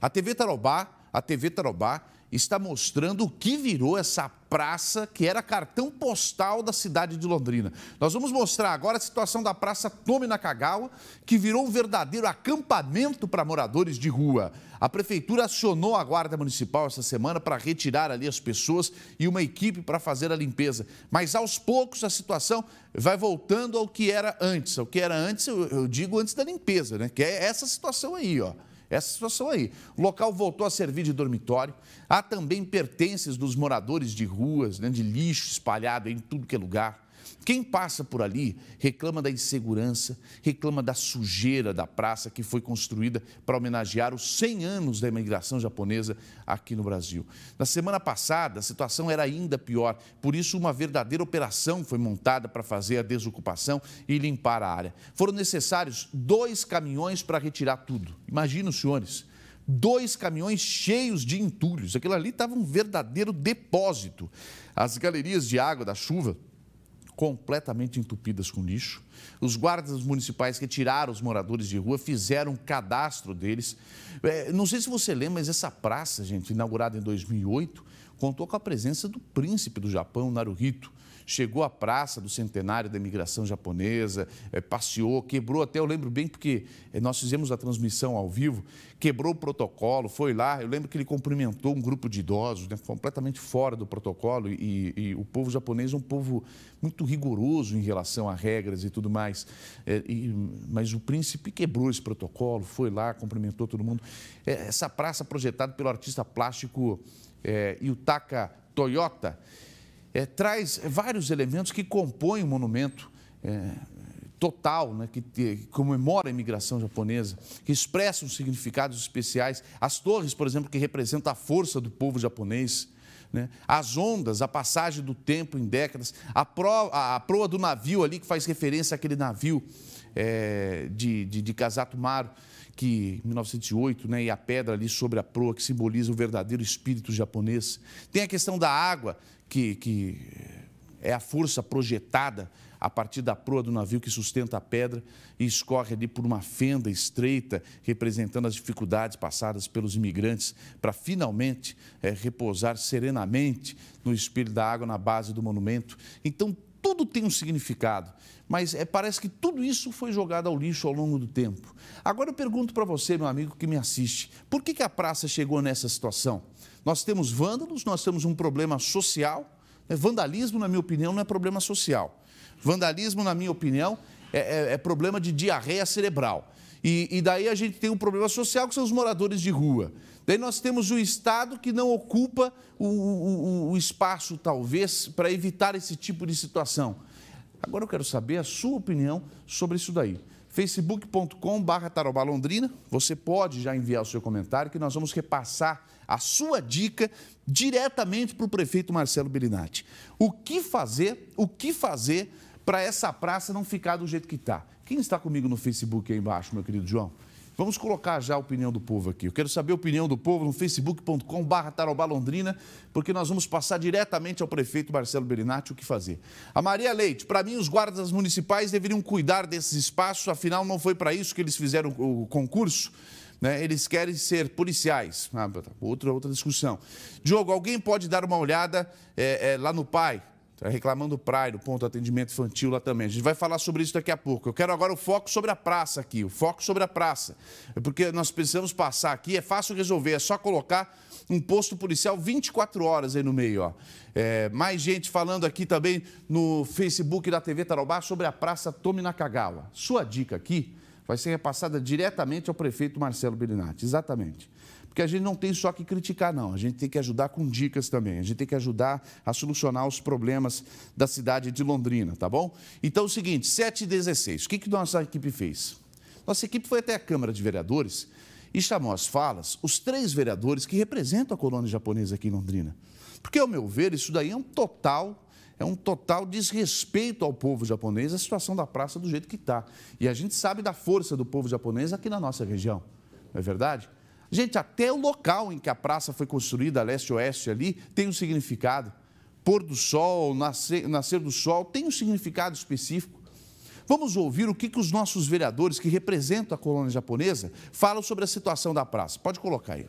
A TV Tarobá, a TV Tarobá está mostrando o que virou essa praça que era cartão postal da cidade de Londrina. Nós vamos mostrar agora a situação da Praça Tome Nakagawa, que virou um verdadeiro acampamento para moradores de rua. A prefeitura acionou a Guarda Municipal essa semana para retirar ali as pessoas e uma equipe para fazer a limpeza. Mas aos poucos a situação vai voltando ao que era antes. Ao que era antes, eu digo antes da limpeza, né? Que é essa situação aí, ó. Essa situação aí. O local voltou a servir de dormitório. Há também pertences dos moradores de ruas, né, de lixo espalhado em tudo que é lugar. Quem passa por ali reclama da insegurança, reclama da sujeira da praça que foi construída para homenagear os 100 anos da imigração japonesa aqui no Brasil. Na semana passada, a situação era ainda pior, por isso, uma verdadeira operação foi montada para fazer a desocupação e limpar a área. Foram necessários dois caminhões para retirar tudo. Imagina os senhores dois caminhões cheios de entulhos. Aquilo ali estava um verdadeiro depósito. As galerias de água da chuva completamente entupidas com lixo. Os guardas municipais que tiraram os moradores de rua fizeram um cadastro deles. É, não sei se você lembra, mas essa praça, gente, inaugurada em 2008, contou com a presença do príncipe do Japão, Naruhito. Chegou à praça do centenário da imigração japonesa, eh, passeou, quebrou até, eu lembro bem, porque eh, nós fizemos a transmissão ao vivo, quebrou o protocolo, foi lá. Eu lembro que ele cumprimentou um grupo de idosos, né, completamente fora do protocolo, e, e, o povo japonês é um povo muito rigoroso em relação a regras e tudo mais. É, e, mas o príncipe quebrou esse protocolo, foi lá, cumprimentou todo mundo. É, essa praça projetada pelo artista plástico é, Yutaka Toyota, é, traz vários elementos que compõem o monumento é, total, né, que, te, que, comemora a imigração japonesa, que expressam significados especiais. As torres, por exemplo, que representam a força do povo japonês. Né? As ondas, a passagem do tempo em décadas, a, pro, a, a proa do navio ali, que faz referência àquele navio é, de, de, de Casato Maro, que 1908, né, e a pedra ali sobre a proa que simboliza o verdadeiro espírito japonês. Tem a questão da água que, que é a força projetada a partir da proa do navio que sustenta a pedra e escorre ali por uma fenda estreita, representando as dificuldades passadas pelos imigrantes, para finalmente é, repousar serenamente no espelho da água na base do monumento. Então, tudo tem um significado, mas é, parece que tudo isso foi jogado ao lixo ao longo do tempo. Agora eu pergunto para você, meu amigo que me assiste, por que, que a praça chegou nessa situação? Nós temos vândalos, nós temos um problema social é vandalismo, na minha opinião, não é problema social. Vandalismo, na minha opinião, é, é, é problema de diarreia cerebral. E, e, daí a gente tem um problema social que são os moradores de rua. Daí nós temos o Estado que não ocupa o, o, o espaço, talvez, para evitar esse tipo de situação. Agora eu quero saber a sua opinião sobre isso daí facebook.com.br tarobalondrina. Você pode já enviar o seu comentário que nós vamos repassar a sua dica diretamente para o prefeito Marcelo Belinati. O que fazer, o que fazer para essa praça não ficar do jeito que está? Quem está comigo no Facebook aí embaixo, meu querido João? Vamos colocar já a opinião do povo aqui. Eu quero saber a opinião do povo no facebook.com.br tarobalondrina, porque nós vamos passar diretamente ao prefeito Marcelo Berinatti o que fazer. A Maria Leite, para mim os guardas municipais deveriam cuidar desses espaços, afinal não foi para isso que eles fizeram o concurso. Né? Eles querem ser policiais. Ah, outra, outra discussão. Diogo, alguém pode dar uma olhada é, é, lá no pai? É reclamando do Praia, do ponto de atendimento infantil lá também. A gente vai falar sobre isso daqui a pouco. Eu quero agora o foco sobre a praça aqui, o foco sobre a praça. É porque nós precisamos passar aqui, é fácil resolver, é só colocar um posto policial 24 horas aí no meio, ó. É, mais gente falando aqui também no Facebook da TV Tarobá sobre a Praça Tomi Nakagawa. Sua dica aqui vai ser repassada diretamente ao prefeito Marcelo Birinati, exatamente. Porque a gente não tem só que criticar, não. A gente tem que ajudar com dicas também. A gente tem que ajudar a solucionar os problemas da cidade de Londrina, tá bom? Então é o seguinte, 7 e 16. O que, que nossa equipe fez? Nossa equipe foi até a Câmara de Vereadores e chamou às falas os três vereadores que representam a colônia japonesa aqui em Londrina. Porque, ao meu ver, isso daí é um total é um total desrespeito ao povo japonês, a situação da praça do jeito que está. E a gente sabe da força do povo japonês aqui na nossa região, não é verdade? Gente, até o local em que a praça foi construída, leste-oeste ali, tem um significado. Pôr do sol, nascer, nascer do sol, tem um significado específico. Vamos ouvir o que, que os nossos vereadores que representam a colônia japonesa falam sobre a situação da praça. Pode colocar aí.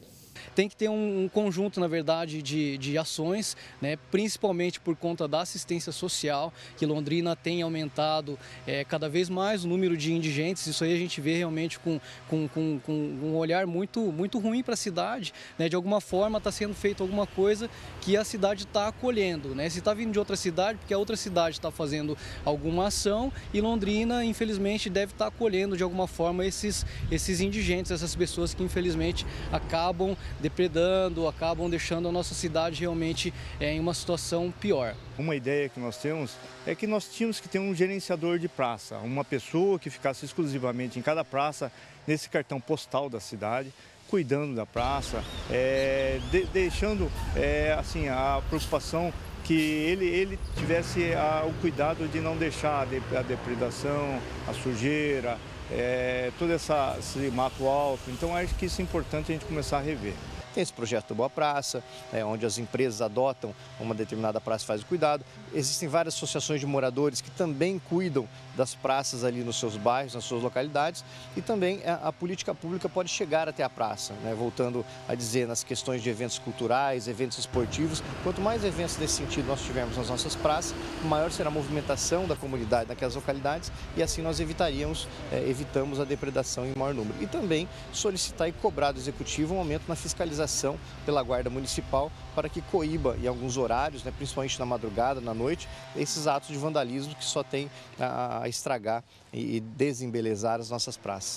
Tem que ter um, um conjunto, na verdade, de, de ações, né, principalmente por conta da assistência social, que Londrina tem aumentado é, cada vez mais o número de indigentes. Isso aí a gente vê realmente com, com, com, com um olhar muito, muito ruim para a cidade. Né, de alguma forma está sendo feito alguma coisa que a cidade está acolhendo. Né? Se está vindo de outra cidade, porque a outra cidade está fazendo alguma ação e Londrina, infelizmente, deve estar tá acolhendo de alguma forma esses, esses indigentes, essas pessoas que infelizmente acabam depredando, acabam deixando a nossa cidade realmente é, em uma situação pior. Uma ideia que nós temos é que nós tínhamos que ter um gerenciador de praça, uma pessoa que ficasse exclusivamente em cada praça, nesse cartão postal da cidade, cuidando da praça, é, de, deixando é, assim a preocupação que ele, ele tivesse a, ah, o cuidado de não deixar a, de, a depredação, a sujeira, é, todo essa, esse mato alto. Então acho que isso é importante a gente começar a rever. Tem esse projeto Boa Praça, é onde as empresas adotam uma determinada praça e faz o cuidado. Existem várias associações de moradores que também cuidam das praças ali nos seus bairros, nas suas localidades. E também a, é, a política pública pode chegar até a praça, né, voltando a dizer nas questões de eventos culturais, eventos esportivos. Quanto mais eventos desse sentido nós tivermos nas nossas praças, maior será a movimentação da comunidade naquelas localidades e assim nós evitaríamos, é, evitamos a depredação em maior número. E também solicitar e cobrar do executivo um aumento na fiscalização fiscalização pela Guarda Municipal para que coíba, em alguns horários, né, principalmente na madrugada, na noite, esses atos de vandalismo que só tem a estragar e desembelezar as nossas praças.